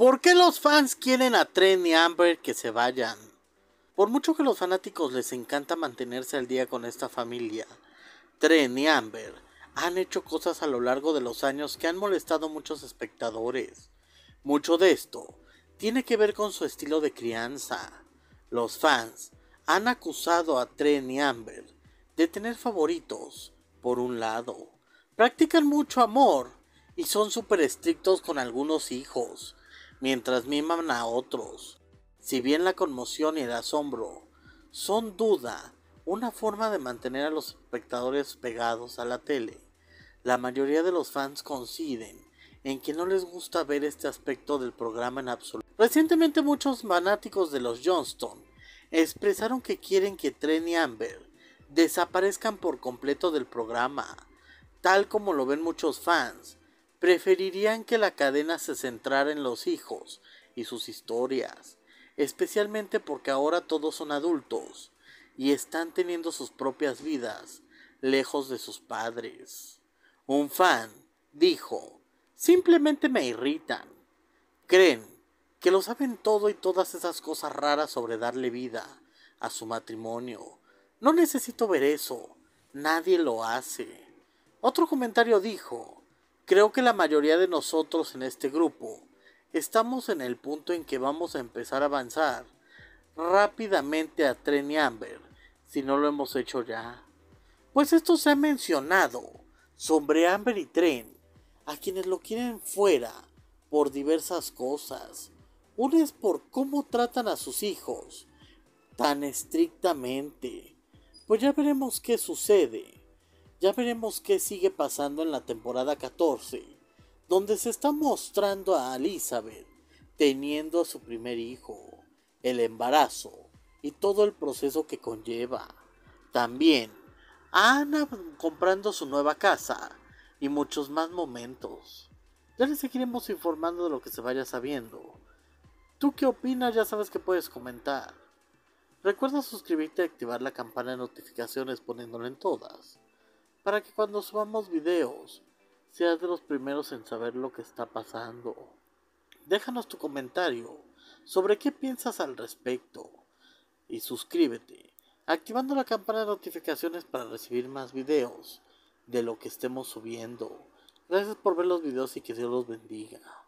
¿Por qué los fans quieren a Tren y Amber que se vayan? Por mucho que los fanáticos les encanta mantenerse al día con esta familia, Tren y Amber han hecho cosas a lo largo de los años que han molestado a muchos espectadores. Mucho de esto tiene que ver con su estilo de crianza. Los fans han acusado a Tren y Amber de tener favoritos, por un lado. Practican mucho amor y son súper estrictos con algunos hijos mientras miman a otros. Si bien la conmoción y el asombro son duda, una forma de mantener a los espectadores pegados a la tele, la mayoría de los fans coinciden en que no les gusta ver este aspecto del programa en absoluto. Recientemente muchos fanáticos de los Johnston expresaron que quieren que Tren y Amber desaparezcan por completo del programa, tal como lo ven muchos fans, preferirían que la cadena se centrara en los hijos y sus historias, especialmente porque ahora todos son adultos y están teniendo sus propias vidas lejos de sus padres. Un fan dijo, simplemente me irritan. Creen que lo saben todo y todas esas cosas raras sobre darle vida a su matrimonio. No necesito ver eso. Nadie lo hace. Otro comentario dijo, Creo que la mayoría de nosotros en este grupo estamos en el punto en que vamos a empezar a avanzar rápidamente a Tren y Amber, si no lo hemos hecho ya. Pues esto se ha mencionado sobre Amber y Tren, a quienes lo quieren fuera por diversas cosas. Una es por cómo tratan a sus hijos, tan estrictamente. Pues ya veremos qué sucede. Ya veremos qué sigue pasando en la temporada 14, donde se está mostrando a Elizabeth teniendo a su primer hijo, el embarazo y todo el proceso que conlleva. También a Ana comprando su nueva casa y muchos más momentos. Ya le seguiremos informando de lo que se vaya sabiendo. ¿Tú qué opinas? Ya sabes que puedes comentar. Recuerda suscribirte y activar la campana de notificaciones poniéndolo en todas para que cuando subamos videos seas de los primeros en saber lo que está pasando. Déjanos tu comentario sobre qué piensas al respecto y suscríbete activando la campana de notificaciones para recibir más videos de lo que estemos subiendo. Gracias por ver los videos y que Dios los bendiga.